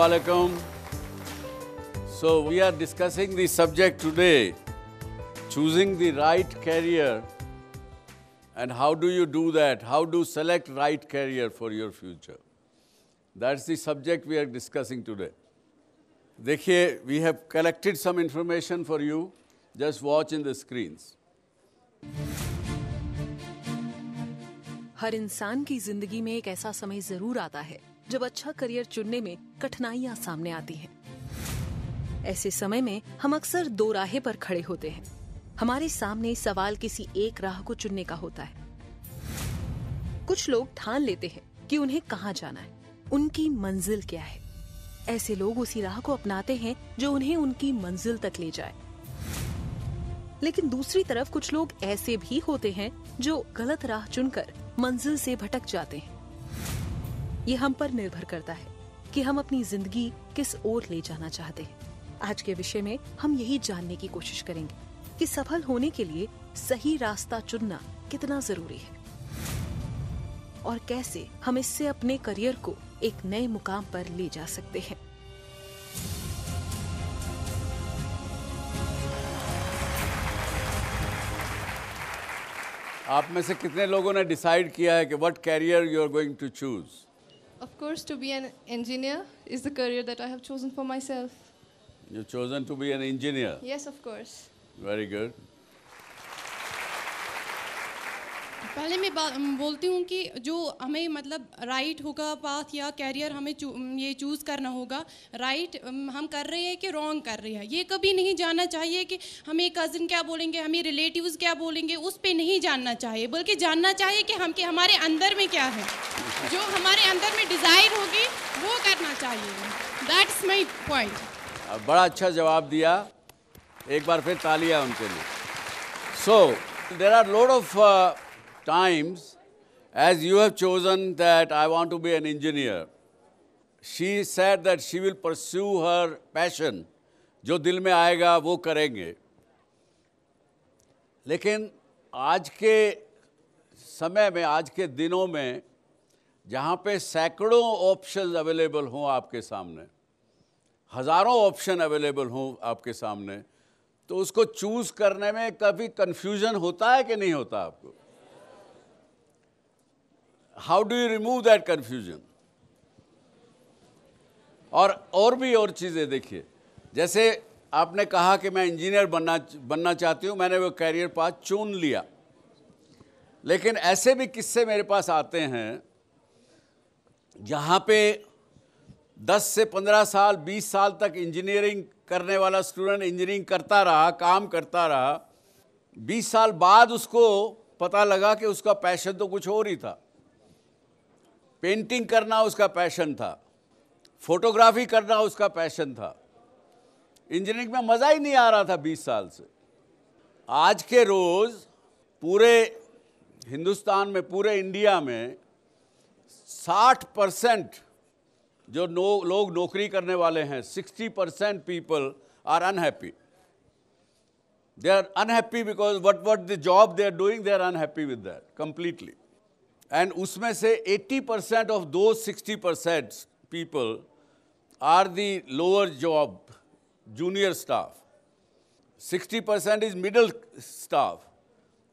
alaikum. So we are discussing the subject today, choosing the right career and how do you do that? How do select right career for your future? That's the subject we are discussing today. Dekhiye, we have collected some information for you. Just watch in the screens. हर इंसान की जिंदगी में एक ऐसा समय जरूर आता है जब अच्छा करियर चुनने में कठिनाइयाँ सामने आती हैं। ऐसे समय में हम अक्सर दो राहे पर खड़े होते हैं हमारे सामने सवाल किसी एक राह को चुनने का होता है कुछ लोग ठान लेते हैं कि उन्हें कहाँ जाना है उनकी मंजिल क्या है ऐसे लोग उसी राह को अपनाते हैं जो उन्हें उनकी मंजिल तक ले जाए लेकिन दूसरी तरफ कुछ लोग ऐसे भी होते हैं जो गलत राह चुनकर मंजिल से भटक जाते हैं ये हम पर निर्भर करता है कि हम अपनी जिंदगी किस ओर ले जाना चाहते हैं आज के विषय में हम यही जानने की कोशिश करेंगे कि सफल होने के लिए सही रास्ता चुनना कितना जरूरी है और कैसे हम इससे अपने करियर को एक नए मुकाम पर ले जा सकते हैं आप में से कितने लोगों ने डिसाइड किया है कि what career you are going to choose Of course, to be an engineer is the career that I have chosen for myself. You've chosen to be an engineer? Yes, of course. Very good. पहले मैं बोलती हूँ कि जो हमें मतलब right होगा path या कैरियर हमें चू, ये चूज़ करना होगा राइट हम कर रहे हैं कि रॉन्ग कर रहे हैं ये कभी नहीं जानना चाहिए कि हमें कज़न क्या बोलेंगे हमें रिलेटिव्स क्या बोलेंगे उस पर नहीं जानना चाहिए बल्कि जानना चाहिए कि हम कि हमारे अंदर में क्या है जो हमारे अंदर में डिज़ायर होगी वो करना चाहिए दैट्स माई पॉइंट बड़ा अच्छा जवाब दिया एक बार फिर तालिया उनके लिए so there are load of times as you have chosen that I want to be an engineer. She said that she will pursue her passion. जो दिल में आएगा वो करेंगे लेकिन आज के समय में आज के दिनों में जहाँ पे सैकड़ों ऑप्शंस अवेलेबल हों आपके सामने हज़ारों ऑप्शन अवेलेबल हों आपके सामने तो उसको चूज़ करने में कभी कन्फ्यूज़न होता है कि नहीं होता आपको how do you remove that confusion और और भी और चीज़ें देखिए जैसे आपने कहा कि मैं इंजीनियर बनना बनना चाहती हूँ मैंने वो कैरियर पाथ चुन लिया लेकिन ऐसे भी किस्से मेरे पास आते हैं जहाँ पे 10 से 15 साल 20 साल तक इंजीनियरिंग करने वाला स्टूडेंट इंजीनियरिंग करता रहा काम करता रहा 20 साल बाद उसको पता लगा कि उसका पैशन तो कुछ और ही था पेंटिंग करना उसका पैशन था फोटोग्राफी करना उसका पैशन था इंजीनियरिंग में मज़ा ही नहीं आ रहा था 20 साल से आज के रोज़ पूरे हिंदुस्तान में पूरे इंडिया में 60 परसेंट जो नो, लोग नौकरी करने वाले हैं 60 percent people are unhappy they are unhappy because what what the job they are doing they are unhappy with that completely and उसमें से 80 percent of those 60 percent people are the lower job junior staff 60 percent is middle staff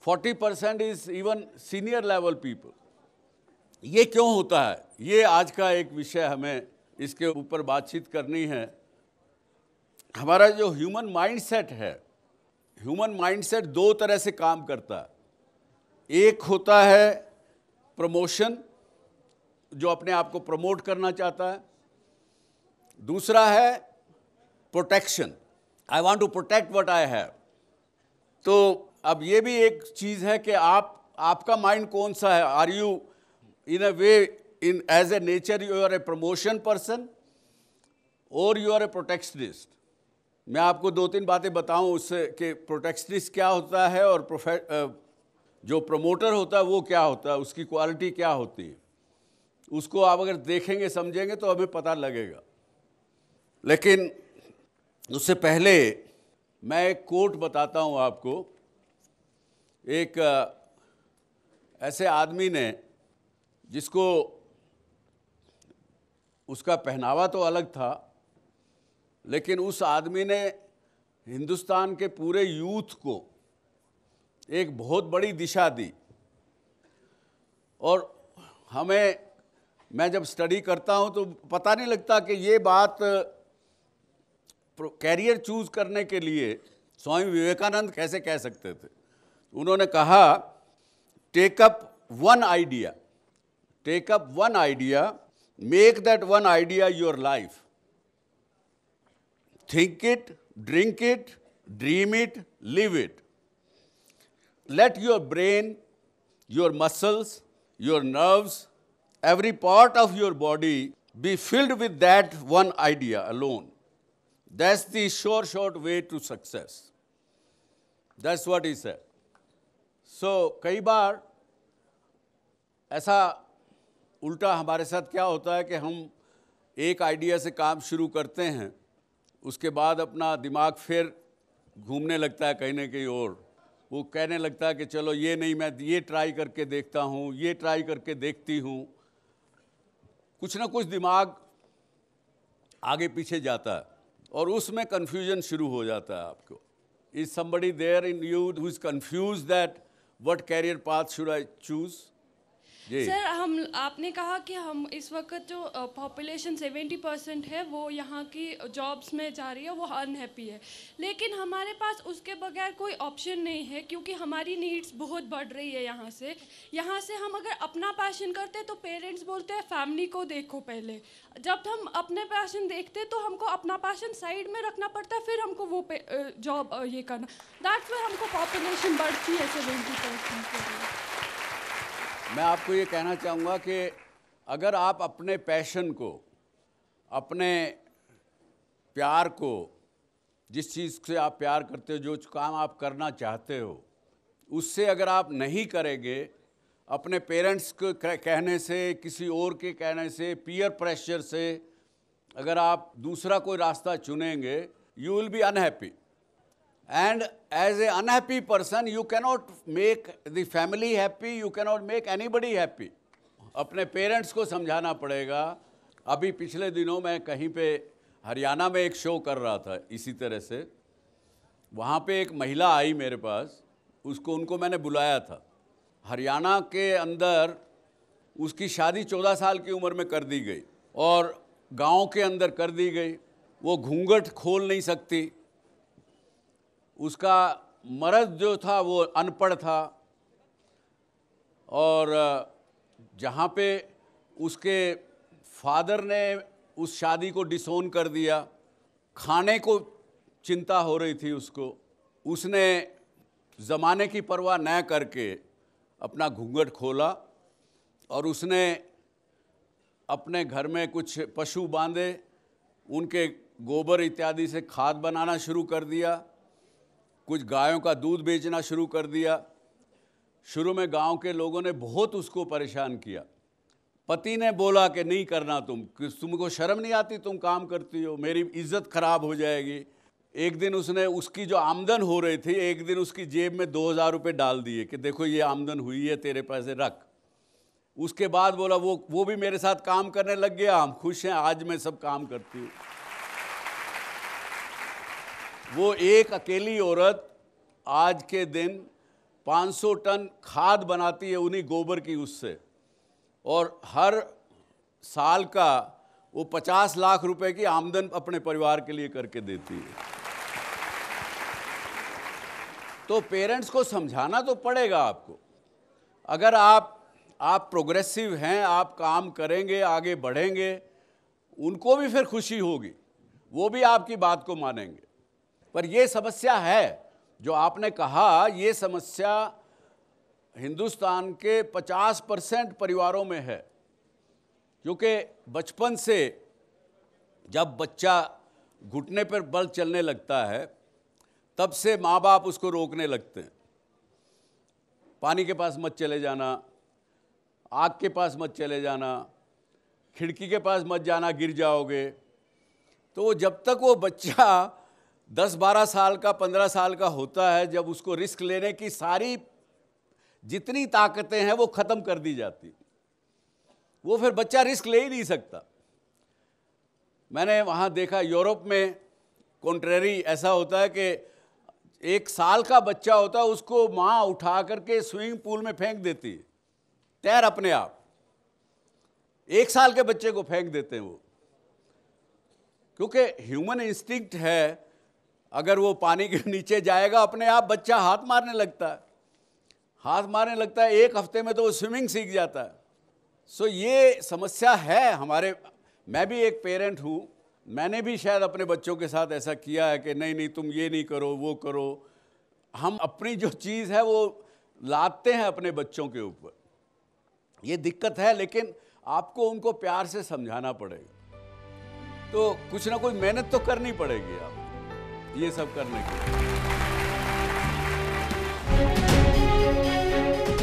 40 percent is even senior level people ये क्यों होता है ये आज का एक विषय हमें इसके ऊपर बातचीत करनी है हमारा जो ह्यूमन माइंडसेट है ह्यूमन माइंडसेट दो तरह से काम करता है एक होता है प्रमोशन जो अपने आप को प्रमोट करना चाहता है दूसरा है protection I want to protect what I have तो अब ये भी एक चीज़ है कि आप आपका माइंड कौन सा है are you in a way in as a nature you are a promotion person और यू आर ए प्रोटेक्शनिस्ट मैं आपको दो तीन बातें बताऊं उससे कि प्रोटेक्शनिस्ट क्या होता है और जो प्रमोटर होता है वो क्या होता है उसकी क्वालिटी क्या होती है उसको आप अगर देखेंगे समझेंगे तो हमें पता लगेगा लेकिन उससे पहले मैं एक कोट बताता हूँ आपको एक ऐसे आदमी ने जिसको उसका पहनावा तो अलग था लेकिन उस आदमी ने हिंदुस्तान के पूरे यूथ को एक बहुत बड़ी दिशा दी और हमें मैं जब स्टडी करता हूं तो पता नहीं लगता कि ये बात कैरियर चूज करने के लिए स्वामी विवेकानंद कैसे कह सकते थे उन्होंने कहा take up one idea take up one idea make that one idea your life think it drink it dream it live it let your brain, your muscles, your nerves, every part of your body be filled with that one idea alone. That's the sure short way to success. That's what he said. So, kai bar aisa ulta hamare sath kya hota hai ki hum ek idea se kaam shuru karte hain uske baad apna dimag phir घूमने lagta hai kahin na kahin aur वो कहने लगता है कि चलो ये नहीं मैं ये ट्राई करके देखता हूँ ये ट्राई करके देखती हूँ कुछ ना कुछ दिमाग आगे पीछे जाता है और उसमें कन्फ्यूजन शुरू हो जाता है आपको is somebody there in you who is confuse that what career path should I choose sir हम आपने कहा कि हम इस वक्त जो पॉपुलेशन सेवेंटी परसेंट है वो यहाँ की जॉब्स में जा रही है वो अनहैप्पी है लेकिन हमारे पास उसके बगैर कोई ऑप्शन नहीं है क्योंकि हमारी नीड्स बहुत बढ़ रही है यहाँ से यहाँ से हम अगर अपना पैशन करते तो पेरेंट्स बोलते हैं फैमिली को देखो पहले जब हम अपने पैशन देखते तो हमको अपना पैशन साइड में रखना पड़ता है फिर हमको वो जॉब ये करना दैट्स वे हमको पॉपुलेशन बढ़ती है सेवेंटी परसेंट मैं आपको ये कहना चाहूँगा कि अगर आप अपने पैशन को अपने प्यार को जिस चीज़ से आप प्यार करते हो जो काम आप करना चाहते हो उससे अगर आप नहीं करेंगे अपने पेरेंट्स के कहने से किसी और के कहने से पीयर प्रेशर से अगर आप दूसरा कोई रास्ता चुनेंगे you will be unhappy And as an unhappy person, you cannot make the family happy, you cannot make anybody happy. अपने पेरेंट्स को समझाना पड़ेगा अभी पिछले दिनों में कहीं पे हरियाणा में एक शो कर रहा था इसी तरह से वहाँ पे एक महिला आई मेरे पास उसको उनको मैंने बुलाया था हरियाणा के अंदर उसकी शादी चौदह साल की उम्र में कर दी गई और गांव के अंदर कर दी गई वो घूंघट खोल नहीं सकती उसका मर्द जो था वो अनपढ़ था और जहाँ पे उसके फादर ने उस शादी को डिसोन कर दिया खाने को चिंता हो रही थी उसको उसने ज़माने की परवाह न करके अपना घूंघट खोला और उसने अपने घर में कुछ पशु बांधे उनके गोबर इत्यादि से खाद बनाना शुरू कर दिया कुछ गायों का दूध बेचना शुरू कर दिया शुरू में गांव के लोगों ने बहुत उसको परेशान किया पति ने बोला कि नहीं करना तुम तुमको शर्म नहीं आती तुम काम करती हो मेरी इज्जत खराब हो जाएगी एक दिन उसने उसकी जो आमदन हो रही थी एक दिन उसकी जेब में दो हज़ार रुपये डाल दिए कि देखो ये आमदन हुई है तेरे पैसे रख उसके बाद बोला वो वो भी मेरे साथ काम करने लग गया हम खुश हैं आज मैं सब काम करती हूँ वो एक अकेली औरत आज के दिन 500 टन खाद बनाती है उन्हीं गोबर की उससे और हर साल का वो 50 लाख रुपए की आमदन अपने परिवार के लिए करके देती है तो पेरेंट्स को समझाना तो पड़ेगा आपको अगर आप आप प्रोग्रेसिव हैं आप काम करेंगे आगे बढ़ेंगे उनको भी फिर खुशी होगी वो भी आपकी बात को मानेंगे पर यह समस्या है जो आपने कहा ये समस्या हिंदुस्तान के 50 परसेंट परिवारों में है क्योंकि बचपन से जब बच्चा घुटने पर बल चलने लगता है तब से माँ बाप उसको रोकने लगते हैं पानी के पास मत चले जाना आग के पास मत चले जाना खिड़की के पास मत जाना गिर जाओगे तो जब तक वो बच्चा दस बारह साल का पंद्रह साल का होता है जब उसको रिस्क लेने की सारी जितनी ताकतें हैं वो ख़त्म कर दी जाती वो फिर बच्चा रिस्क ले ही नहीं सकता मैंने वहाँ देखा यूरोप में कॉन्ट्रेरी ऐसा होता है कि एक साल का बच्चा होता है उसको माँ उठा करके स्विमिंग पूल में फेंक देती है तैर अपने आप एक साल के बच्चे को फेंक देते हैं वो क्योंकि ह्यूमन इंस्टिंक्ट है अगर वो पानी के नीचे जाएगा अपने आप बच्चा हाथ मारने लगता है हाथ मारने लगता है एक हफ्ते में तो वो स्विमिंग सीख जाता है सो so, ये समस्या है हमारे मैं भी एक पेरेंट हूँ मैंने भी शायद अपने बच्चों के साथ ऐसा किया है कि नहीं नहीं तुम ये नहीं करो वो करो हम अपनी जो चीज़ है वो लादते हैं अपने बच्चों के ऊपर ये दिक्कत है लेकिन आपको उनको प्यार से समझाना पड़ेगा तो कुछ ना कुछ मेहनत तो करनी पड़ेगी आपको ये सब करने के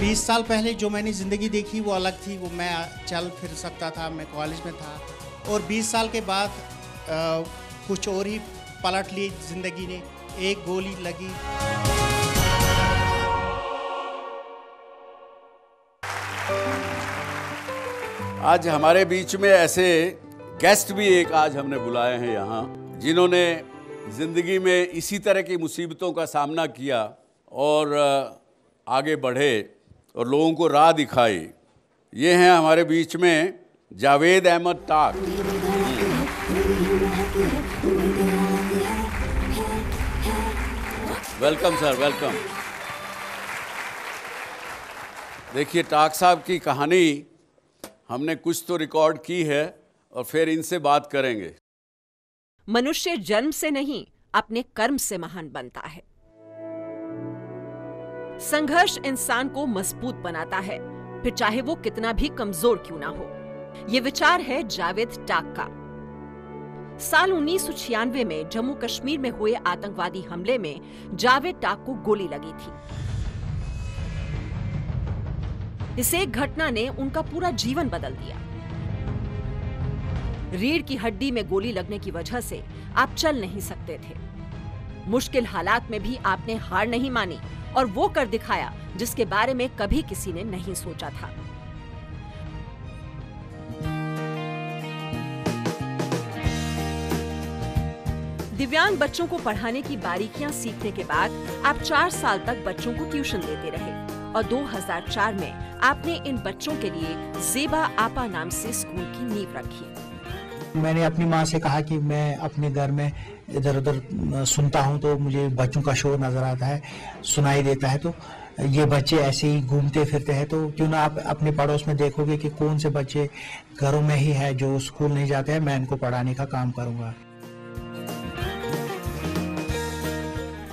बीस साल पहले जो मैंने ज़िंदगी देखी वो अलग थी वो मैं चल फिर सकता था मैं कॉलेज में था और 20 साल के बाद आ, कुछ और ही पलट ली ज़िंदगी ने एक गोली लगी आज हमारे बीच में ऐसे गेस्ट भी एक आज हमने बुलाए हैं यहाँ जिन्होंने ज़िंदगी में इसी तरह की मुसीबतों का सामना किया और आगे बढ़े और लोगों को राह दिखाई ये हैं हमारे बीच में Javed Ahmed Tak welcome sir welcome देखिए टाक साहब की कहानी हमने कुछ तो रिकॉर्ड की है और फिर इनसे बात करेंगे मनुष्य जन्म से नहीं अपने कर्म से महान बनता है संघर्ष इंसान को मजबूत बनाता है फिर चाहे वो कितना भी कमजोर क्यों ना हो यह विचार है जावेद टाक का साल उन्नीस में जम्मू कश्मीर में हुए आतंकवादी हमले में जावेद टाक को गोली लगी थी इस एक घटना ने उनका पूरा जीवन बदल दिया रीढ़ की हड्डी में गोली लगने की वजह से आप चल नहीं सकते थे मुश्किल हालात में भी आपने हार नहीं मानी और वो कर दिखाया जिसके बारे में कभी किसी ने नहीं सोचा था दिव्यांग बच्चों को पढ़ाने की बारीकियां सीखने के बाद आप चार साल तक बच्चों को ट्यूशन देते रहे और 2004 में आपने इन बच्चों के लिए जेबा आपा नाम से स्कूल की नींव रखी मैंने अपनी माँ से कहा कि मैं अपने घर में इधर उधर सुनता हूँ तो मुझे बच्चों का शोर नज़र आता है सुनाई देता है तो ये बच्चे ऐसे ही घूमते फिरते हैं तो क्यों ना आप अपने पड़ोस में देखोगे कि कौन से बच्चे घरों में ही है जो स्कूल नहीं जाते हैं मैं इनको पढ़ाने का काम करूंगा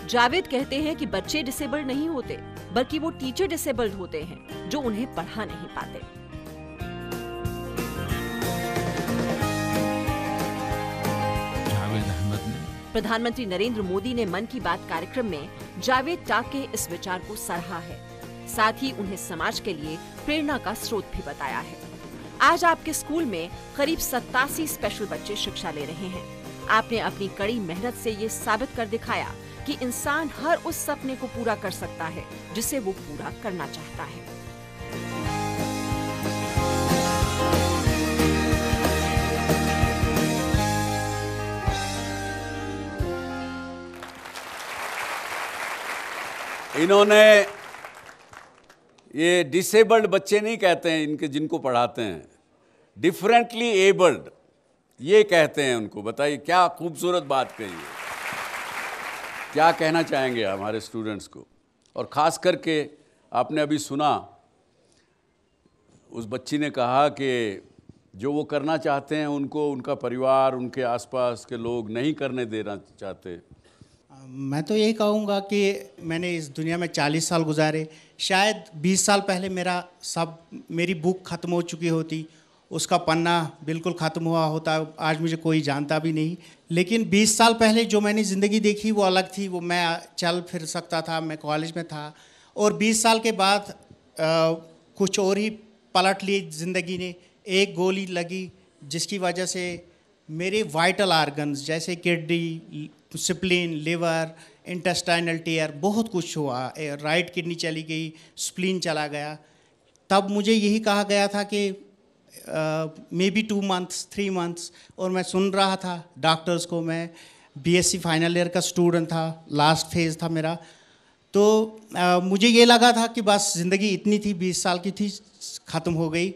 जावेद कहते हैं कि बच्चे डिसेबल्ड नहीं होते बल्कि वो टीचर डिसेबल्ड होते हैं जो उन्हें पढ़ा नहीं पाते प्रधानमंत्री नरेंद्र मोदी ने मन की बात कार्यक्रम में जावेद टाक के इस विचार को सराहा है साथ ही उन्हें समाज के लिए प्रेरणा का स्रोत भी बताया है आज आपके स्कूल में करीब सत्तासी स्पेशल बच्चे शिक्षा ले रहे हैं आपने अपनी कड़ी मेहनत से ये साबित कर दिखाया कि इंसान हर उस सपने को पूरा कर सकता है जिसे वो पूरा करना चाहता है इन्होंने ये डिसेबल्ड बच्चे नहीं कहते हैं इनके जिनको पढ़ाते हैं डिफरेंटली एबल्ड ये कहते हैं उनको बताइए क्या खूबसूरत बात कही क्या कहना चाहेंगे हमारे स्टूडेंट्स को और ख़ास करके आपने अभी सुना उस बच्ची ने कहा कि जो वो करना चाहते हैं उनको उनका परिवार उनके आसपास के लोग नहीं करने देना चाहते मैं तो यही कहूँगा कि मैंने इस दुनिया में 40 साल गुजारे शायद 20 साल पहले मेरा सब मेरी बुक ख़त्म हो चुकी होती उसका पन्ना बिल्कुल ख़त्म हुआ होता आज मुझे कोई जानता भी नहीं लेकिन 20 साल पहले जो मैंने ज़िंदगी देखी वो अलग थी वो मैं चल फिर सकता था मैं कॉलेज में था और 20 साल के बाद आ, कुछ और ही पलट ली ज़िंदगी ने एक गोली लगी जिसकी वजह से मेरे वाइटल आर्गन्स जैसे किडनी तो स्प्लिन लिवर इंटेस्टाइनल टीयर बहुत कुछ हुआ राइट किडनी चली गई स्प्लिन चला गया तब मुझे यही कहा गया था कि maybe two months three months और मैं सुन रहा था डॉक्टर्स को मैं बीएससी फाइनल ईयर का स्टूडेंट था लास्ट फेज था मेरा तो uh, मुझे ये लगा था कि बस ज़िंदगी इतनी थी बीस साल की थी ख़त्म हो गई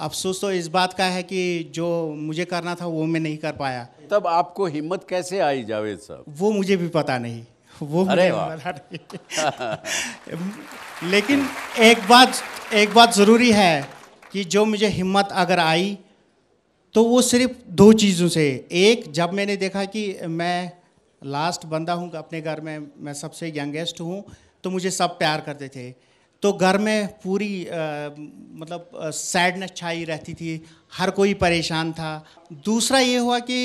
अफसोस तो इस बात का है कि जो मुझे करना था वो मैं नहीं कर पाया तब आपको हिम्मत कैसे आई जावेद साहब वो मुझे भी पता नहीं वो अरे नहीं। लेकिन एक बात एक बात ज़रूरी है कि जो मुझे हिम्मत अगर आई तो वो सिर्फ दो चीज़ों से एक जब मैंने देखा कि मैं लास्ट बंदा हूँ अपने घर में मैं सबसे यंगेस्ट हूँ तो मुझे सब प्यार करते थे तो घर में पूरी आ, मतलब सैडनेस छाई रहती थी हर कोई परेशान था दूसरा ये हुआ कि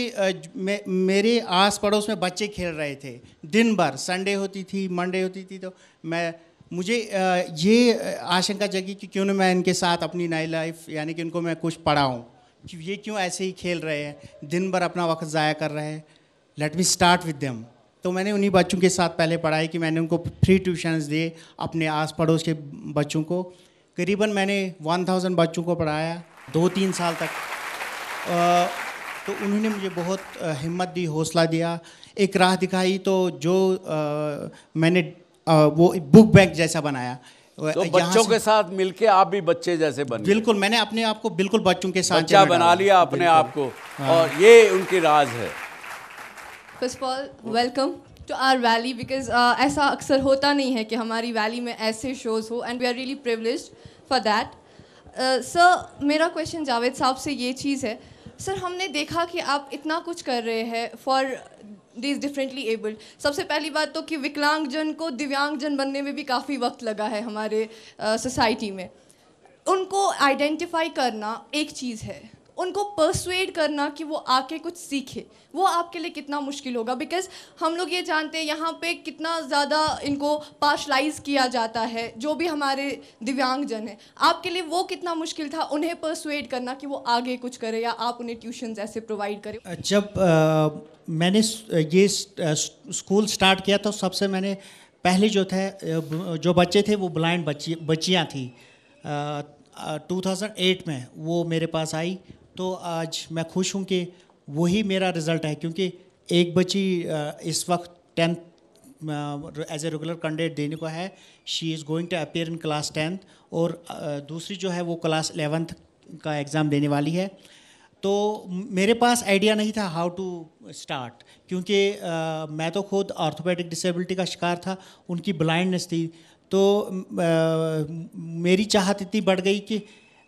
मे, मेरे आस पड़ोस में बच्चे खेल रहे थे दिन भर संडे होती थी मंडे होती थी तो मैं मुझे आ, ये आशंका जगी कि क्यों ना मैं इनके साथ अपनी नई लाइफ यानी कि इनको मैं कुछ पढ़ाऊँ कि ये क्यों ऐसे ही खेल रहे हैं दिन भर अपना वक्त ज़ाया कर रहे हैं let me start with them तो मैंने उन्हीं बच्चों के साथ पहले पढ़ाई कि मैंने उनको फ्री ट्यूशन्स दिए अपने आस पड़ोस के बच्चों को करीबन मैंने 1000 बच्चों को पढ़ाया दो तीन साल तक आ, तो उन्होंने मुझे बहुत हिम्मत दी हौसला दिया एक राह दिखाई तो जो आ, मैंने आ, वो बुक बैंक जैसा बनाया तो बच्चों के साथ मिलके आप भी बच्चे जैसे बने बिल्कुल मैंने अपने आप को बिल्कुल बच्चों के साथ बच्चा बना लिया अपने आप को हाँ। और ये उनकी राज है first of all welcome to our valley because ऐसा अक्सर होता नहीं है कि हमारी वैली में ऐसे शोज़ हो and we are really privilege for that sir मेरा क्वेश्चन जावेद साहब से ये चीज़ है सर हमने देखा कि आप इतना कुछ कर रहे हैं फॉर दिस डिफरेंटली एबल्ड सबसे पहली बात तो कि विकलांगजन को दिव्यांगजन बनने में भी काफ़ी वक्त लगा है हमारे सोसाइटी uh, में उनको आइडेंटिफाई करना एक चीज़ है उनको परसुएड करना कि वो आके कुछ सीखे वो आपके लिए कितना मुश्किल होगा बिकॉज हम लोग ये जानते हैं यहाँ पे कितना ज़्यादा इनको पार्शलाइज किया जाता है जो भी हमारे दिव्यांगजन हैं आपके लिए वो कितना मुश्किल था उन्हें परसुएड करना कि वो आगे कुछ करे या आप उन्हें ट्यूशन ऐसे प्रोवाइड करें जब आ, मैंने ये स्कूल स्टार्ट किया तो सबसे मैंने पहले जो थे जो बच्चे थे वो ब्लाइंड बच्ची बच्चियाँ थी आ, 2008 में वो मेरे पास आई तो आज मैं खुश हूँ कि वही मेरा रिज़ल्ट है क्योंकि एक बच्ची इस वक्त tenth as a regular candidate देने को है she is going to appear in class tenth और दूसरी जो है वो क्लास एलेवेंथ का एग्ज़ाम देने वाली है तो मेरे पास आइडिया नहीं था हाउ टू स्टार्ट क्योंकि मैं तो खुद आर्थोपेडिक डिसेबिलिटी का शिकार था उनकी ब्लाइंडनेस थी तो आ, मेरी चाहत इतनी बढ़ गई कि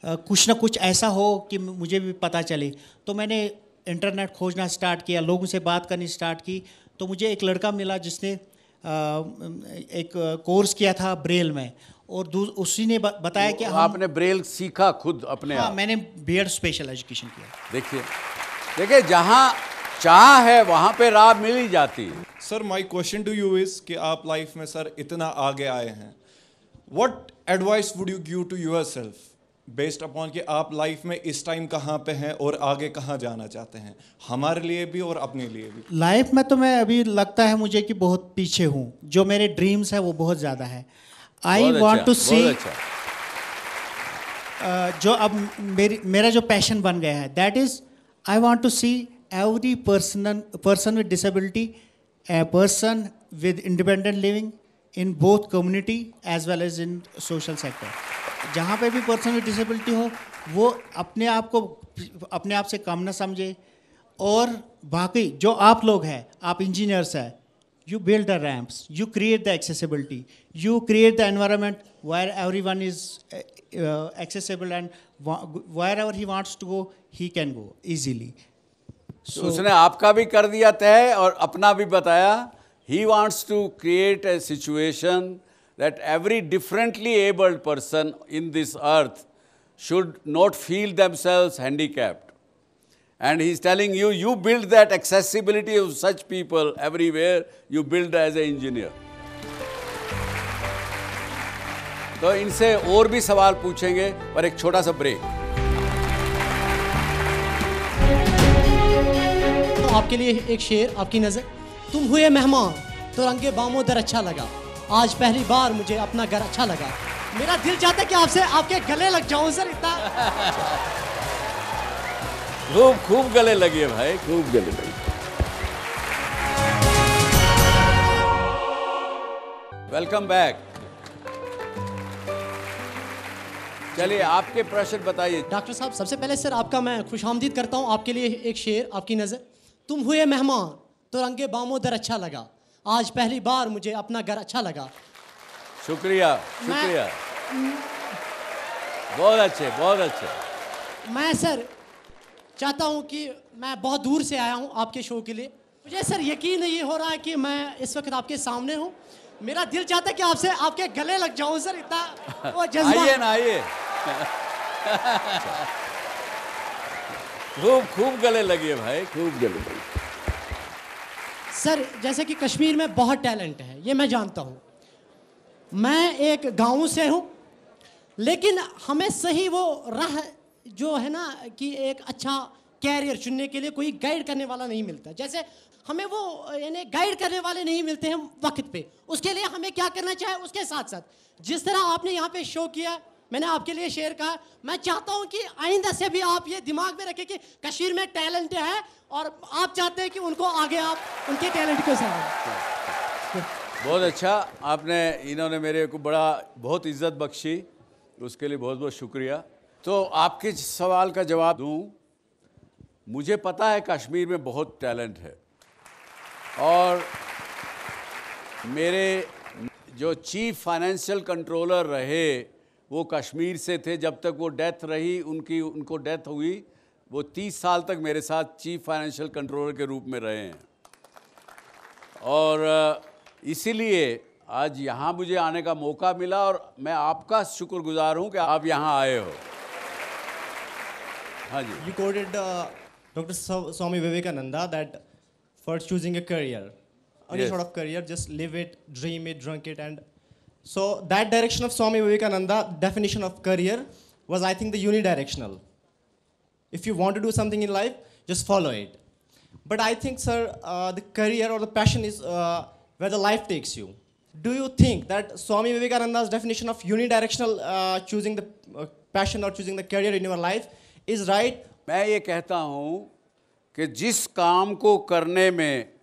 कुछ ना कुछ ऐसा हो कि मुझे भी पता चले तो मैंने इंटरनेट खोजना स्टार्ट किया लोगों से बात करनी स्टार्ट की तो मुझे एक लड़का मिला जिसने एक कोर्स किया था ब्रेल में और उसी ने बताया कि आपने ब्रेल सीखा खुद अपने हाँ, आप। मैंने बी स्पेशल एजुकेशन किया देखिए देखिए जहाँ चाह है वहाँ पे राह मिल ही जाती है sir my question to you is कि आप लाइफ में सर इतना आगे आए हैं what advice would you give to yourself based upon कि आप लाइफ में इस टाइम कहाँ पे हैं और आगे कहाँ जाना चाहते हैं हमारे लिए भी और अपने लिए भी लाइफ में तो मैं अभी लगता है मुझे कि बहुत पीछे हूँ जो मेरे ड्रीम्स हैं वो बहुत ज़्यादा है आई वॉन्ट टू सी जो अब मेरी मेरा जो पैशन बन गया है that is I want to see every person person with a person with independent living in both community as well as in social sector जहाँ पे भी पर्सन विद डिसेबिलिटी हो वो अपने आप को अपने आप से कम ना समझे और बाकी जो आप लोग हैं आप इंजीनियर्स हैं you build the ramp you create the accessibility you create the environment where every one is accessible and wherever he wants to go he can go easily so उसने आपका भी कर दिया तय और अपना भी बताया he wants to create a situation that every differently abled person in this earth should not feel themselves handicapped. And he is telling you, you build that accessibility of such people everywhere, you build as a engineer. तो इनसे और भी सवाल पूछेंगे पर एक छोटा सा ब्रेक आपके लिए एक शेर आपकी नजर तुम हुए मेहमान तो रंगे बामो दर अच्छा लगा आज पहली बार मुझे अपना घर अच्छा लगा मेरा दिल चाहता है कि आपसे आपके गले लग जाऊं सर इतना खूब खूब गले लगे भाई खूब गले लगे वेलकम बैक चलिए आपके प्रश्न बताइए डॉक्टर साहब सबसे पहले सर आपका मैं खुश आमदीद करता हूँ आपके लिए एक शेर आपकी नज़र तुम हुए मेहमान तो रंगे बामोदर अच्छा लगा आज पहली बार मुझे अपना घर अच्छा लगा शुक्रिया शुक्रिया बहुत अच्छे बहुत अच्छे मैं सर चाहता हूँ कि मैं बहुत दूर से आया हूँ आपके शो के लिए मुझे सर यकीन नहीं हो रहा है कि मैं इस वक्त आपके सामने हूँ मेरा दिल चाहता है कि आपसे आपके गले लग जाऊं सर इतना वो आइए ना आइए खूब खूब गले लगे भाई खूब गले लगे सर जैसे कि कश्मीर में बहुत टैलेंट है ये मैं जानता हूँ मैं एक गांव से हूँ लेकिन हमें सही वो राह जो है ना कि एक अच्छा कैरियर चुनने के लिए कोई गाइड करने वाला नहीं मिलता जैसे हमें वो यानी गाइड करने वाले नहीं मिलते हैं वक्त पे उसके लिए हमें क्या करना चाहिए उसके साथ साथ जिस तरह आपने यहाँ पे शो किया मैंने आपके लिए शेयर कहा मैं चाहता हूँ कि आइंदा से भी आप ये दिमाग में रखें कि कश्मीर में टैलेंट है और आप चाहते हैं कि उनको आगे आप उनके टैलेंट को सहारा बहुत अच्छा आपने इन्होंने मेरे को बड़ा बहुत इज्जत बख्शी उसके लिए बहुत बहुत शुक्रिया तो आपके सवाल का जवाब दूँ मुझे पता है कश्मीर में बहुत टैलेंट है और मेरे जो चीफ फाइनेंशियल कंट्रोलर रहे वो कश्मीर से थे जब तक वो डेथ रही उनकी उनको डेथ हुई वो तीस साल तक मेरे साथ चीफ फाइनेंशियल कंट्रोलर के रूप में रहे हैं और इसीलिए आज यहाँ मुझे आने का मौका मिला और मैं आपका शुक्रगुजार हूँ कि आप यहाँ आए हो हाँ जी you quoted doctor Swami Vivekananda that for choosing a career any just live it dream it drunk it and So that direction of Swami Vivekananda, definition of career, was I think the unidirectional. If you want to do something in life, just follow it. But I think, sir, uh, the career or the passion is uh, where the life takes you. Do you think that Swami Vivekananda's definition of unidirectional uh, choosing the uh, passion or choosing the career in your life is right? मैं ये कहता हूँ कि जिस काम को करने में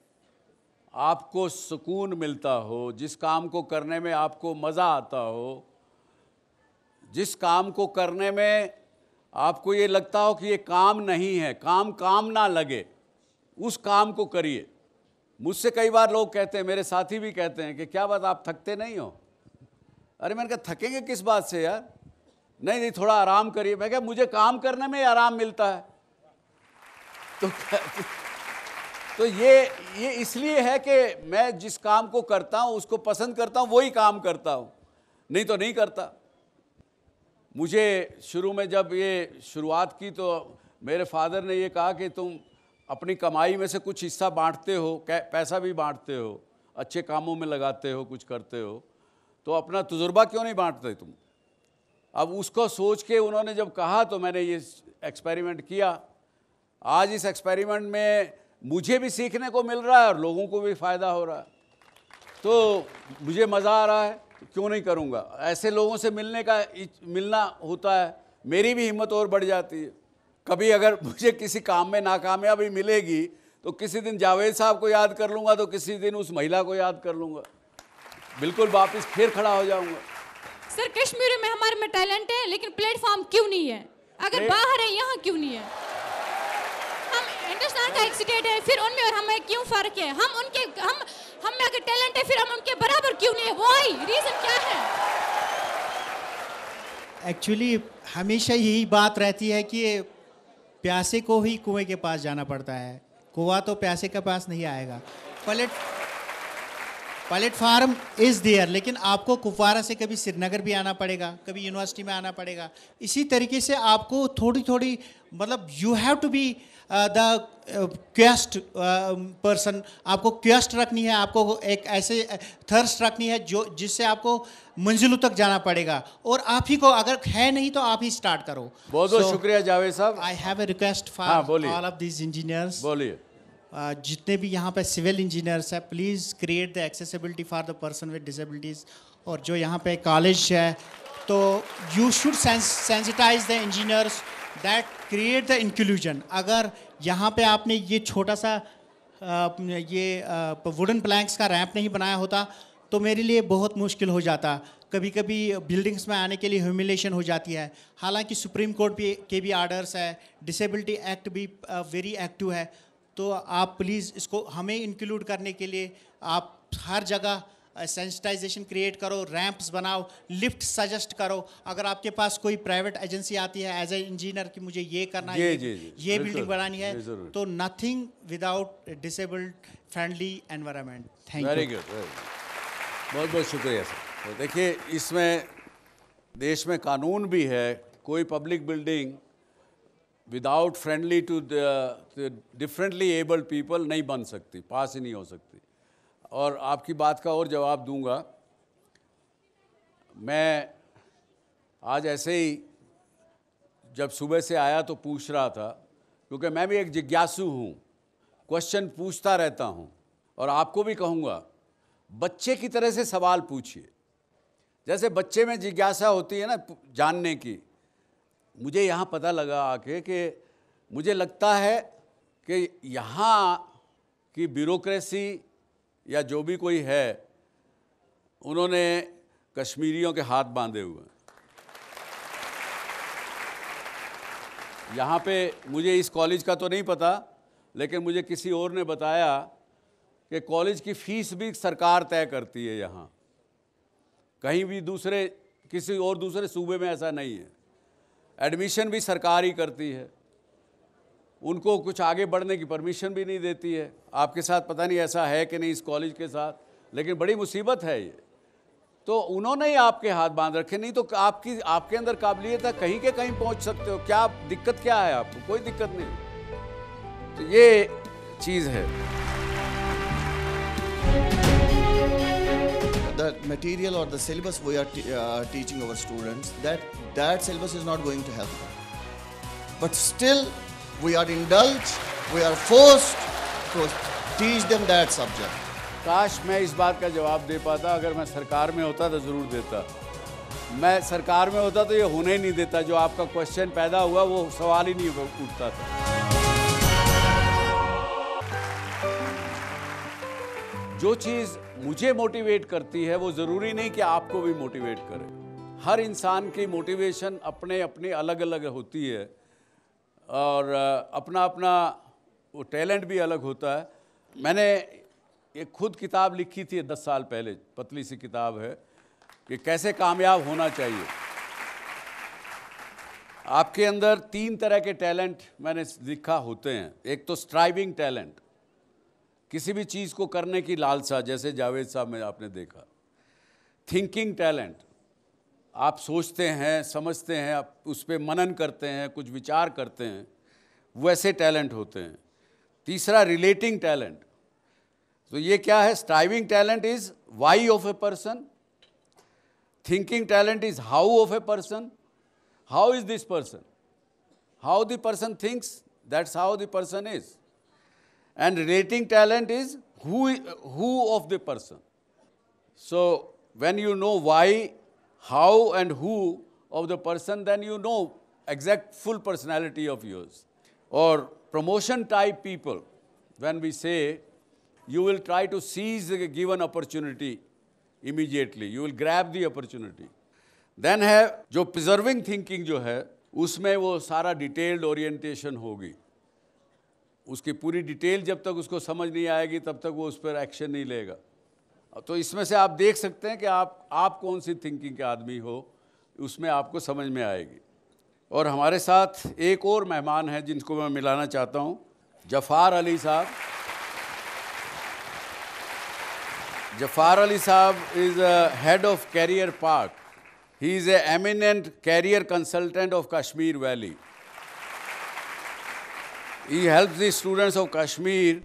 आपको सुकून मिलता हो जिस काम को करने में आपको मज़ा आता हो जिस काम को करने में आपको ये लगता हो कि ये काम नहीं है काम काम ना लगे उस काम को करिए मुझसे कई बार लोग कहते हैं मेरे साथी भी कहते हैं कि क्या बात आप थकते नहीं हो अरे मैंने कहा थकेंगे किस बात से यार नहीं नहीं थोड़ा आराम करिए मैं क्या मुझे काम करने में आराम मिलता है तो तो ये ये इसलिए है कि मैं जिस काम को करता हूँ उसको पसंद करता हूँ वही काम करता हूँ नहीं तो नहीं करता मुझे शुरू में जब ये शुरुआत की तो मेरे फादर ने ये कहा कि तुम अपनी कमाई में से कुछ हिस्सा बांटते हो पैसा भी बांटते हो अच्छे कामों में लगाते हो कुछ करते हो तो अपना तजुर्बा क्यों नहीं बांटते तुम अब उसको सोच के उन्होंने जब कहा तो मैंने ये एक्सपेरिमेंट किया आज इस एक्सपेरिमेंट में मुझे भी सीखने को मिल रहा है और लोगों को भी फ़ायदा हो रहा है तो मुझे मज़ा आ रहा है क्यों नहीं करूँगा ऐसे लोगों से मिलने का मिलना होता है मेरी भी हिम्मत और बढ़ जाती है कभी अगर मुझे किसी काम में नाकामयाबी मिलेगी तो किसी दिन जावेद साहब को याद कर लूँगा तो किसी दिन उस महिला को याद कर लूँगा बिल्कुल वापस फिर खड़ा हो जाऊँगा सर कश्मीर में हमारे में टैलेंट है लेकिन प्लेटफॉर्म क्यों नहीं है अगर बाहर है यहाँ क्यों नहीं है हिंदुस्तान का एक स्टेट है फिर उनमें और हमें क्यों फ़र्क है हम उनके हम हम में अगर टैलेंट है फिर हम उनके बराबर क्यों नहीं है वाई रीज़न क्या है एक्चुअली हमेशा यही बात रहती है कि प्यासे को ही कुएं के पास जाना पड़ता है कुआ तो प्यासे के पास नहीं आएगा पलेट प्लेटफार्म इज़ देयर लेकिन आपको कुपवारा से कभी श्रीनगर भी आना पड़ेगा कभी यूनिवर्सिटी में आना पड़ेगा इसी तरीके से आपको थोड़ी थोड़ी मतलब you have to be the quest person आपको क्वेस्ट रखनी है आपको एक ऐसे थर्स्ट uh, रखनी है जो जिससे आपको मंजिलों तक जाना पड़ेगा और आप ही को अगर है नहीं तो आप ही स्टार्ट करो बहुत बहुत so, शुक्रिया जावेद साहब I have a request for all of this engineers बोलिए uh, जितने भी यहाँ पे सिविल इंजीनियर्स है please create the accessibility for the person with disabilities और जो यहाँ पे कॉलेज है तो you should sensitize the engineers that create the inclusion अगर यहाँ पे आपने ये छोटा सा आ, ये वुडन प्लैंक्स का रैंप नहीं बनाया होता तो मेरे लिए बहुत मुश्किल हो जाता कभी कभी बिल्डिंग्स में आने के लिए ह्यूमिलेशन हो जाती है हालांकि सुप्रीम कोर्ट भी के भी आर्डर्स है डिसेबिलिटी एक्ट भी वेरी एक्टिव है तो आप प्लीज़ इसको हमें इंक्लूड करने के लिए आप हर जगह सेंसिटाइजेशन क्रिएट करो रैंप्स बनाओ लिफ्ट सजेस्ट करो अगर आपके पास कोई प्राइवेट एजेंसी आती है एज ए इंजीनियर कि मुझे ये करना है ये, ये, ये बिल्डिंग बनानी है तो nothing without disabled friendly environment thank you very good बहुत बहुत शुक्रिया सर तो देखिए इसमें देश में कानून भी है कोई public building without friendly to differently abled people नहीं बन सकती पास ही नहीं हो सकती और आपकी बात का और जवाब दूंगा मैं आज ऐसे ही जब सुबह से आया तो पूछ रहा था क्योंकि मैं भी एक जिज्ञासु हूँ क्वेश्चन पूछता रहता हूँ और आपको भी कहूँगा बच्चे की तरह से सवाल पूछिए जैसे बच्चे में जिज्ञासा होती है ना जानने की मुझे यहाँ पता लगा आके कि मुझे लगता है कि यहाँ की ब्यूरोक्रेसी या जो भी कोई है उन्होंने कश्मीरियों के हाथ बांधे हुए हैं यहाँ पे मुझे इस कॉलेज का तो नहीं पता लेकिन मुझे किसी और ने बताया कि कॉलेज की फ़ीस भी सरकार तय करती है यहाँ कहीं भी दूसरे किसी और दूसरे सूबे में ऐसा नहीं है एडमिशन भी सरकार ही करती है उनको कुछ आगे बढ़ने की परमिशन भी नहीं देती है आपके साथ पता नहीं ऐसा है कि नहीं इस कॉलेज के साथ लेकिन बड़ी मुसीबत है ये तो उन्होंने ही आपके हाथ बांध रखे नहीं तो आपकी आपके अंदर काबिलियत है कहीं के कहीं पहुंच सकते हो क्या दिक्कत क्या है आपको कोई दिक्कत नहीं तो ये चीज़ है the और syllabus we are teaching are uh, that that syllabus is not going to help but still we are indulged, we are forced to teach them that subject. काश मैं इस बात का जवाब दे पाता अगर मैं सरकार में होता तो ज़रूर देता मैं सरकार में होता तो ये होने ही नहीं देता जो आपका क्वेश्चन पैदा हुआ वो सवाल ही नहीं उठता था जो चीज़ मुझे मोटिवेट करती है वो ज़रूरी नहीं कि आपको भी मोटिवेट करे हर इंसान की मोटिवेशन अपने अपने अलग अलग होती है और अपना अपना वो टैलेंट भी अलग होता है मैंने एक खुद किताब लिखी थी दस साल पहले पतली सी किताब है कि कैसे कामयाब होना चाहिए आपके अंदर तीन तरह के टैलेंट मैंने लिखा होते हैं एक तो स्ट्राइविंग टैलेंट किसी भी चीज़ को करने की लालसा जैसे जावेद साहब में आपने देखा थिंकिंग टैलेंट आप सोचते हैं समझते हैं आप उस पर मनन करते हैं कुछ विचार करते हैं वैसे टैलेंट होते हैं तीसरा रिलेटिंग टैलेंट तो ये क्या है striving talent is why of a person thinking talent is how of a person how is this person how the person thinks that's how the person is and relating talent is who of the person so when you know why how and who of the person, then you know exact full personality of yours. Or promotion type people, when we say you will try to seize a given opportunity immediately, you will grab the opportunity. then है jo preserving thinking jo hai usme wo sara detailed orientation hogi uski puri detail jab tak usko samajh nahi aayegi tab tak wo us par action nahi lega तो इसमें से आप देख सकते हैं कि आप आप कौन सी थिंकिंग के आदमी हो उसमें आपको समझ में आएगी और हमारे साथ एक और मेहमान हैं जिनको मैं मिलाना चाहता हूँ जफ़ार अली साहब जफ़ार अली साहब is head of career park he is a eminent career consultant of Kashmir valley he help the students of Kashmir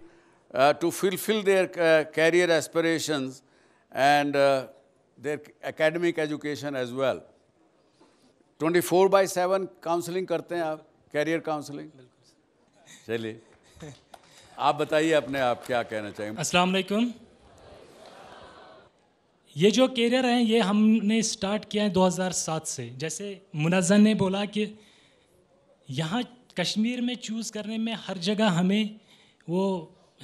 uh, to fulfill their uh, career aspirations and uh, their academic education as well. 24 by 7 counselling करते हैं आप career counselling चलिए आप बताइए अपने आप क्या कहना चाहेंगे अस्सलाम वालेकुम ये जो कैरियर हैं ये हमने स्टार्ट किया है 2007 से जैसे मुनजन ने बोला कि यहाँ कश्मीर में चूज़ करने में हर जगह हमें वो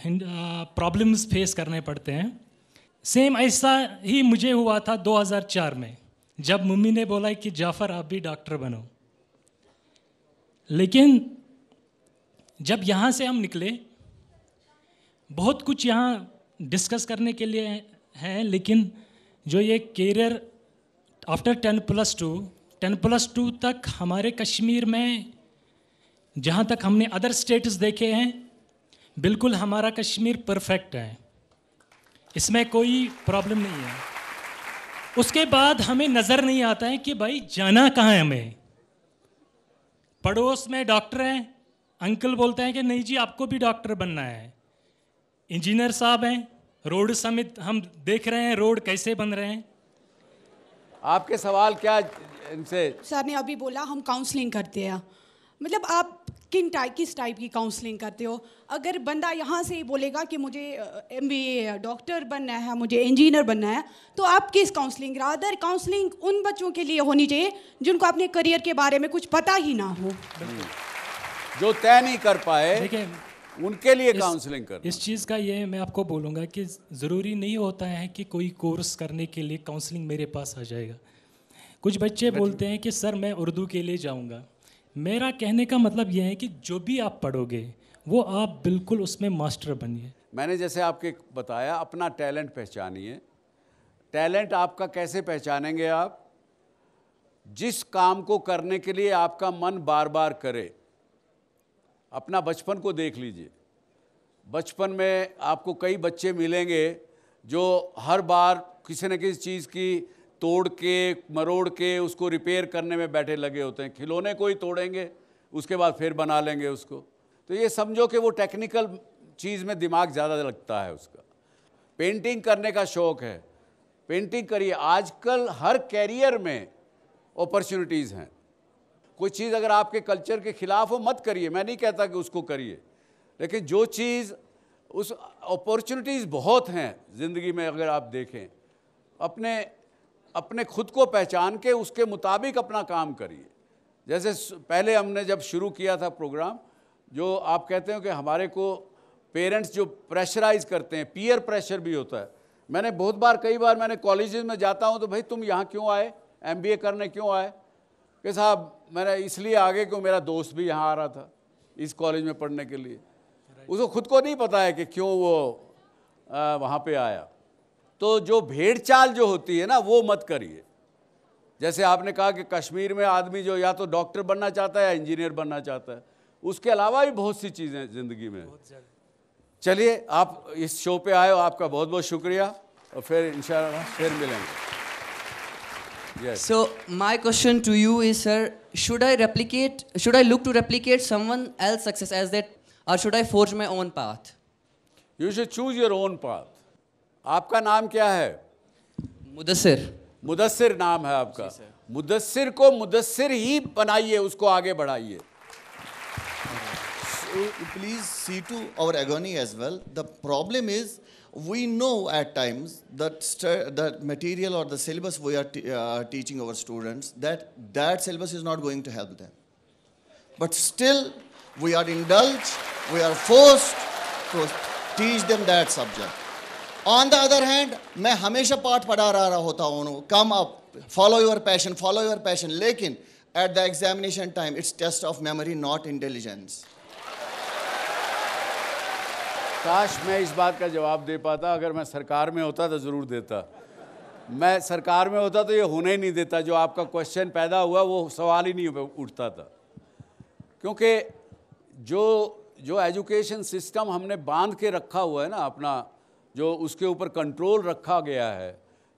प्रॉब्लम्स फेस करने पड़ते हैं सेम ऐसा ही मुझे हुआ था 2004 में जब मम्मी ने बोला कि जाफ़र आप भी डॉक्टर बनो लेकिन जब यहाँ से हम निकले बहुत कुछ यहाँ डिस्कस करने के लिए हैं लेकिन जो ये career after ten plus two ten plus two तक हमारे कश्मीर में जहाँ तक हमने अदर स्टेट्स देखे हैं बिल्कुल हमारा कश्मीर परफेक्ट है इसमें कोई प्रॉब्लम नहीं है उसके बाद हमें नज़र नहीं आता है कि भाई जाना कहाँ है हमें पड़ोस में डॉक्टर हैं अंकल बोलते हैं कि नहीं जी आपको भी डॉक्टर बनना है इंजीनियर साहब हैं रोड समित हम देख रहे हैं रोड कैसे बन रहे हैं आपके सवाल क्या इनसे सर ने अभी बोला हम काउंसलिंग करते हैं मतलब आप किन टाइप किस टाइप की काउंसलिंग करते हो अगर बंदा यहाँ से बोलेगा कि मुझे एम डॉक्टर बनना है मुझे इंजीनियर बनना है तो आप किस काउंसलिंग रादर काउंसलिंग उन बच्चों के लिए होनी चाहिए जिनको अपने करियर के बारे में कुछ पता ही ना हो हम्म। जो तय नहीं कर पाए उनके लिए काउंसलिंग कर इस चीज़ का ये मैं आपको बोलूँगा कि ज़रूरी नहीं होता है कि कोई कोर्स करने के लिए काउंसलिंग मेरे पास आ जाएगा कुछ बच्चे बोलते हैं कि सर मैं उर्दू के लिए जाऊँगा मेरा कहने का मतलब यह है कि जो भी आप पढ़ोगे वो आप बिल्कुल उसमें मास्टर बनिए मैंने जैसे आपके बताया अपना टैलेंट पहचानिए टैलेंट आपका कैसे पहचानेंगे आप जिस काम को करने के लिए आपका मन बार बार करे अपना बचपन को देख लीजिए बचपन में आपको कई बच्चे मिलेंगे जो हर बार किसी न किसी चीज़ की तोड़ के मरोड़ के उसको रिपेयर करने में बैठे लगे होते हैं खिलौने को ही तोड़ेंगे उसके बाद फिर बना लेंगे उसको तो ये समझो कि वो टेक्निकल चीज़ में दिमाग ज़्यादा लगता है उसका पेंटिंग करने का शौक़ है पेंटिंग करिए आजकल हर कैरियर में अपॉर्चुनिटीज़ हैं कोई चीज़ अगर आपके कल्चर के ख़िलाफ़ हो मत करिए मैं नहीं कहता कि उसको करिए लेकिन जो चीज़ उस अपॉर्चुनिटीज़ बहुत हैं ज़िंदगी में अगर आप देखें अपने अपने खुद को पहचान के उसके मुताबिक अपना काम करिए जैसे पहले हमने जब शुरू किया था प्रोग्राम जो आप कहते हो कि हमारे को पेरेंट्स जो प्रेशराइज करते हैं पीयर प्रेशर भी होता है मैंने बहुत बार कई बार मैंने कॉलेज में जाता हूँ तो भाई तुम यहाँ क्यों आए एमबीए करने क्यों आए कि साहब मैंने इसलिए आगे क्यों मेरा दोस्त भी यहाँ आ रहा था इस कॉलेज में पढ़ने के लिए उसको खुद को नहीं पता है कि क्यों वो वहाँ पे आया तो जो भेड़ चाल जो होती है ना वो मत करिए जैसे आपने कहा कि कश्मीर में आदमी जो या तो डॉक्टर बनना चाहता है या इंजीनियर बनना चाहता है उसके अलावा भी बहुत सी चीज़ें ज़िंदगी में चलिए आप इस शो पे आए हो आपका बहुत बहुत शुक्रिया और फिर इन फिर मिलेंगे so my question to you is sir should I replicate should I look to replicate someone else's success as that, और should I forge my own path you should choose your own path आपका नाम क्या है मुदस्सिर मुदस्सिर नाम है आपका मुदस्सिर को मुदस्सिर ही बनाइए उसको आगे बढ़ाइए please see to our agony as well the problem is we know at times that the material और the syllabus we are teaching our students that that syllabus is not going to help them but still we are indulge we are force to teach them that subject on the other hand मैं हमेशा पाठ पढ़ा रहा, रहा होता हूँ come up follow your passion follow your passion लेकिन at the examination time it's test of memory not intelligence काश मैं इस बात का जवाब दे पाता अगर मैं सरकार में होता तो ज़रूर देता मैं सरकार में होता तो ये होने ही नहीं देता जो आपका क्वेश्चन पैदा हुआ वो सवाल ही नहीं उठता था क्योंकि जो जो एजुकेशन सिस्टम हमने बांध के रखा हुआ है ना अपना जो उसके ऊपर कंट्रोल रखा गया है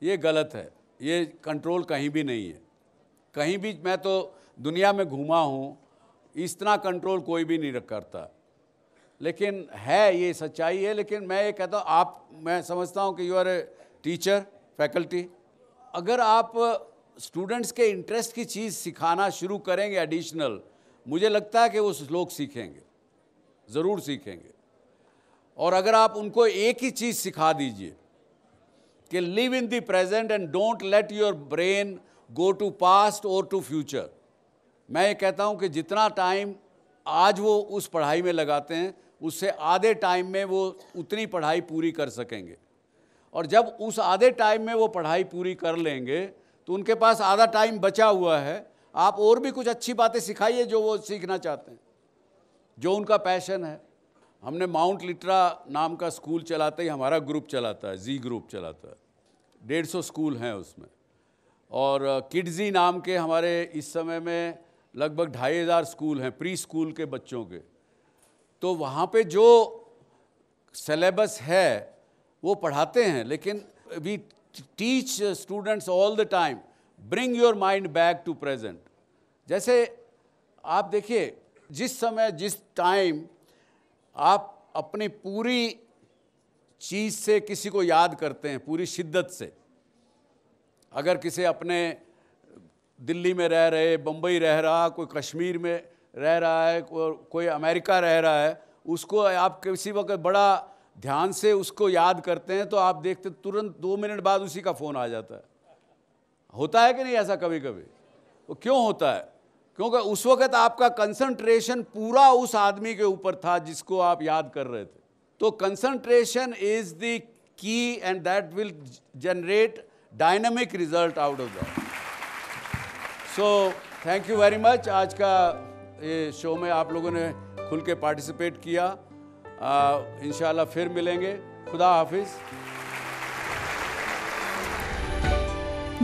ये गलत है ये कंट्रोल कहीं भी नहीं है कहीं भी मैं तो दुनिया में घूमा हूँ इतना कंट्रोल कोई भी नहीं करता लेकिन है ये सच्चाई है लेकिन मैं ये कहता हूँ आप मैं समझता हूँ कि you are a teacher faculty अगर आप स्टूडेंट्स के इंटरेस्ट की चीज़ सिखाना शुरू करेंगे एडिशनल मुझे लगता है कि वो लोग सीखेंगे ज़रूर सीखेंगे और अगर आप उनको एक ही चीज़ सिखा दीजिए कि live in the present and don't let your brain go to past और टू फ्यूचर मैं ये कहता हूँ कि जितना टाइम आज वो उस पढ़ाई में लगाते हैं उससे आधे टाइम में वो उतनी पढ़ाई पूरी कर सकेंगे और जब उस आधे टाइम में वो पढ़ाई पूरी कर लेंगे तो उनके पास आधा टाइम बचा हुआ है आप और भी कुछ अच्छी बातें सिखाइए जो वो सीखना चाहते हैं जो उनका पैशन है हमने माउंट लिट्रा नाम का स्कूल चलाते ही हमारा ग्रुप चलाता है जी ग्रुप चलाता है डेढ़ सौ स्कूल हैं उसमें और किड्जी नाम के हमारे इस समय में लगभग ढाई हज़ार स्कूल हैं प्री स्कूल के बच्चों के तो वहाँ पे जो सेलेबस है वो पढ़ाते हैं लेकिन we teach students all the time bring your mind back to present जैसे आप देखिए जिस समय जिस टाइम आप अपनी पूरी चीज़ से किसी को याद करते हैं पूरी शिद्दत से अगर किसी अपने दिल्ली में रह रहे बम्बई रह रहा कोई कश्मीर में रह रहा है को, कोई अमेरिका रह रहा है उसको आप किसी वक्त बड़ा ध्यान से उसको याद करते हैं तो आप देखते तुरंत दो मिनट बाद उसी का फ़ोन आ जाता है होता है कि नहीं ऐसा कभी कभी वो क्यों होता है क्योंकि उस वक़्त आपका कंसंट्रेशन पूरा उस आदमी के ऊपर था जिसको आप याद कर रहे थे तो concentration is the key and that will generate dynamic result out of that so thank you very much आज का ये शो में आप लोगों ने खुल के पार्टिसिपेट किया इनशाला फिर मिलेंगे खुदा हाफिज़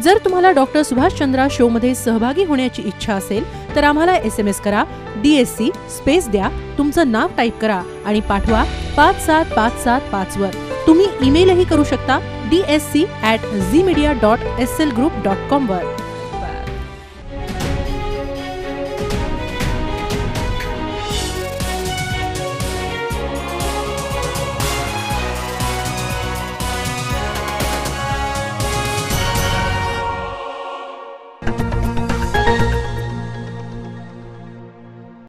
जर तुम्हाला डॉक्टर शो मध्ये सहभागी होण्याची इच्छा असेल तर आम्हाला एस एम एस करा डी एस सी स्पेस द्या तुमचं नाव टाईप करा आणि पाठवा पाच सात पाच सात वर तुम्ही ईमेलही करू शकता D S C at Zee media dot S L group dot were